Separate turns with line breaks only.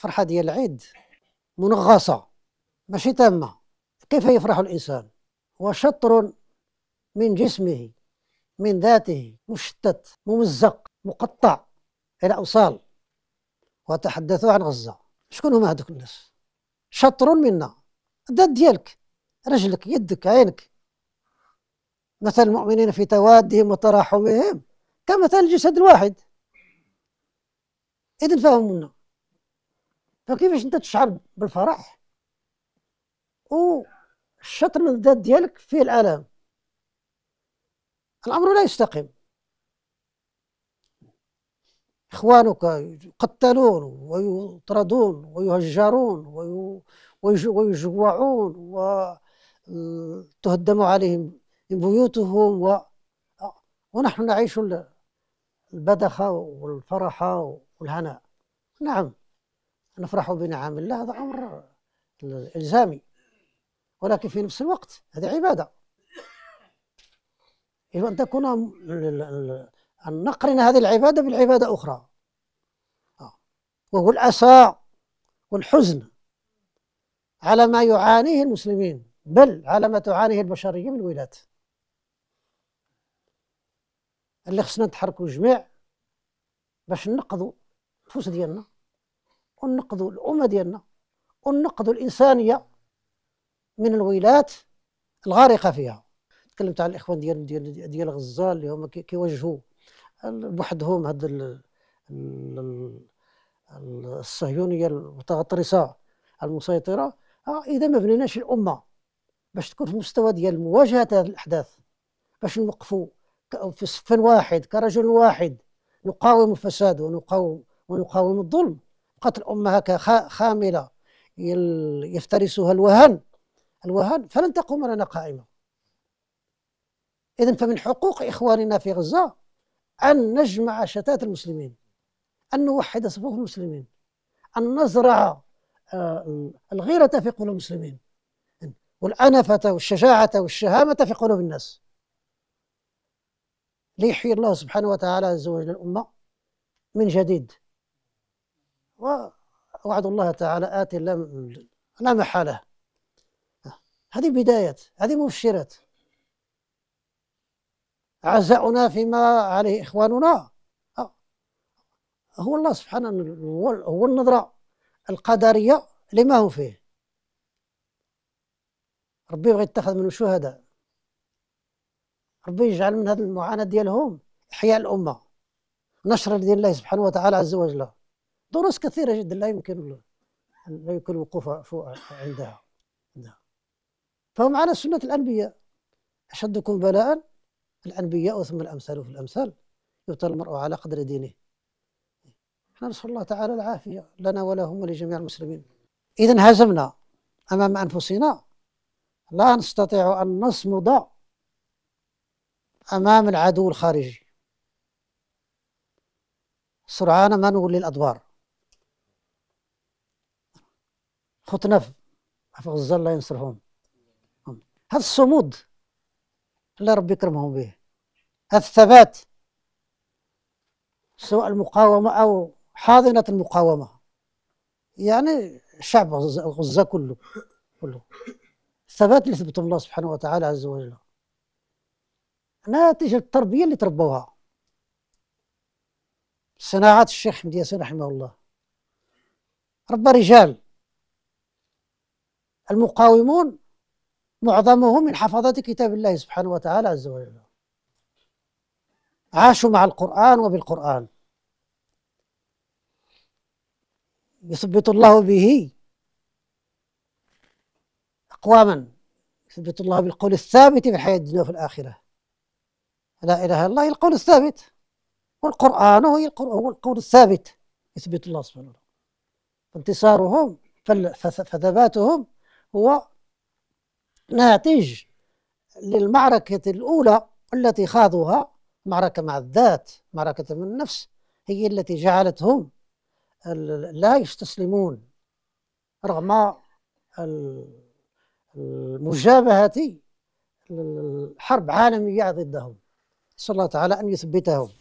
الفرحه ديال العيد منغصه ماشي تامه كيف يفرح الانسان هو شطر من جسمه من ذاته مشتت ممزق مقطع الى اوصال وتحدثوا عن غزه شكون هما هذوك الناس شطر منا الذات ديالك رجلك يدك عينك مثل المؤمنين في توادهم وتراحمهم كمثل الجسد الواحد إذن فهم منا فكيفاش انت تشعر بالفرح الشطر من الذات ديالك فيه الالم الامر لا يستقيم اخوانك يقتلون ويطردون ويهجرون ويجوعون وتهدم عليهم بيوتهم و... ونحن نعيش البدخه والفرح والهناء نعم نفرح بنعم الله هذا أمر إلزامي ولكن في نفس الوقت هذه عبادة يجب أن تكون أن نقرن هذه العبادة بالعبادة أخرى آه. وهو الأسى والحزن على ما يعانيه المسلمين بل على ما تعانيه البشرية من ولاد اللي خصنا نتحركوا جميع باش ننقذوا النفوس ديالنا وننقذوا الأمة ديالنا وننقذوا الإنسانية من الويلات الغارقة فيها تكلمت على الإخوان ديال ديال, ديال غزة اللي هما كيواجهوا بوحدهم هاد الصهيونية المتغطرسة المسيطرة آه إذا ما بنيناش الأمة باش تكون في المستوى ديال مواجهة هذه الأحداث باش نوقفوا في صف واحد كرجل واحد نقاوم الفساد ونقاوم ونقاوم الظلم قتل أمها كخاملة يفترسها الوهن الوهن فلن تقوم لنا قائمة اذا فمن حقوق إخواننا في غزة أن نجمع شتات المسلمين أن نوحد صفوف المسلمين أن نزرع آه، الغيرة في قلوب المسلمين والأنفة والشجاعة والشهامة في قلوب الناس ليحيي الله سبحانه وتعالى عز وجل الأمة من جديد ووعد الله تعالى آت لا محالة هذه بداية هذه مبشرة عزاؤنا فيما عليه إخواننا هو الله سبحانه هو النظرة القدرية لما هو فيه ربي يبغي يتخذ منهم شهداء ربي يجعل من هذه المعاناة ديالهم إحياء الأمة نشر لدين الله سبحانه وتعالى عز وجل دروس كثيرة جدا لا يمكن لا يمكن الوقوف عندها عندها فهم على سنة الأنبياء أشدكم بلاء الأنبياء ثم الأمثال في الأمثال يؤتى المرء على قدر دينه احنا نسأل الله تعالى العافية لنا ولهم ولجميع المسلمين إذا هزمنا أمام أنفسنا لا نستطيع أن نصمد أمام العدو الخارجي سرعان ما نولي الأدوار خطنف في الظل الله ينصرهم هذا الصمود الله ربي يكرمهم به الثبات سواء المقاومة أو حاضنة المقاومة يعني الشعب غزة كله كله الثبات اللي ثبتهم الله سبحانه وتعالى عز وجل ناتج التربية اللي تربوها صناعات الشيخ حمد ياسين رحمه الله ربى رجال المقاومون معظمهم من حفظة كتاب الله سبحانه وتعالى عز وجل عاشوا مع القرآن وبالقرآن يثبت الله به أقواما يثبت الله بالقول الثابت في الحياة الدنيا وفي الآخرة لا إله إلا الله القول الثابت والقرآن هو القول الثابت يثبت الله سبحانه وتعالى انتصارهم فثباتهم هو ناتج للمعركة الأولى التي خاضوها معركة مع الذات معركة من النفس هي التي جعلتهم لا يستسلمون رغم المجابهة الحرب عالمية ضدهم صلى الله تعالى أن يثبتهم